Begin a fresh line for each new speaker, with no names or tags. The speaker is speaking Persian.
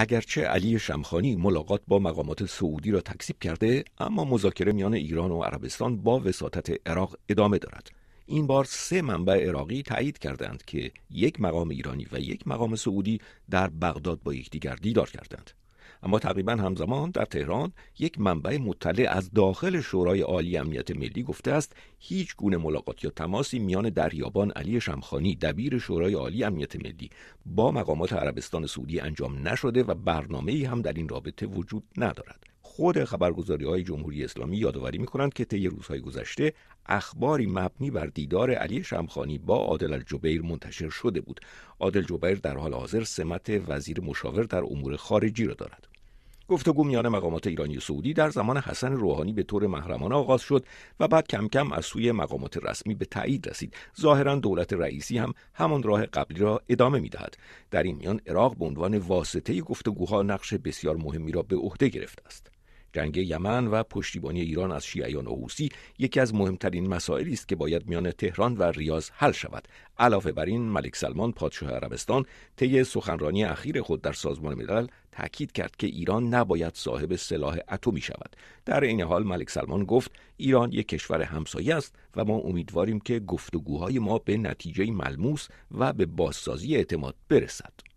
اگرچه علی شمخانی ملاقات با مقامات سعودی را تکذیب کرده اما مذاکره میان ایران و عربستان با وساطت عراق ادامه دارد این بار سه منبع عراقی تایید کردند که یک مقام ایرانی و یک مقام سعودی در بغداد با یکدیگر دیدار کردند اما تقریبا همزمان در تهران یک منبع مطلع از داخل شورای عالی امنیت ملی گفته است هیچ گونه ملاقات یا تماسی میان دریابان علی شمخانی دبیر شورای عالی امنیت ملی با مقامات عربستان سعودی انجام نشده و برنامه ای هم در این رابطه وجود ندارد خود خبرگزاری های جمهوری اسلامی یادآوری می کنند که طی روزهای گذشته اخباری مبنی بر دیدار علی شمخانی با عادل الجبیر منتشر شده بود. عادل جبیر در حال حاضر سمت وزیر مشاور در امور خارجی را دارد. گفتگو میان مقامات ایرانی و سعودی در زمان حسن روحانی به طور محرمانه آغاز شد و بعد کم کم از سوی مقامات رسمی به تایید رسید ظاهرا دولت رئیسی هم همان راه قبلی را ادامه میدهد در این میان عراق به عنوان واسطه گفتگوها نقش بسیار مهمی را به عهده گرفته است جنگ یمن و پشتیبانی ایران از شیعیان حوسی یکی از مهمترین مسائلی است که باید میان تهران و ریاض حل شود علاوه بر این ملک سلمان پادشاه عربستان طی سخنرانی اخیر خود در سازمان ملل تاکید کرد که ایران نباید صاحب سلاح اتمی شود در این حال ملک سلمان گفت ایران یک کشور همسایه است و ما امیدواریم که گفتگوهای ما به نتیجه ملموس و به بازسازی اعتماد برسد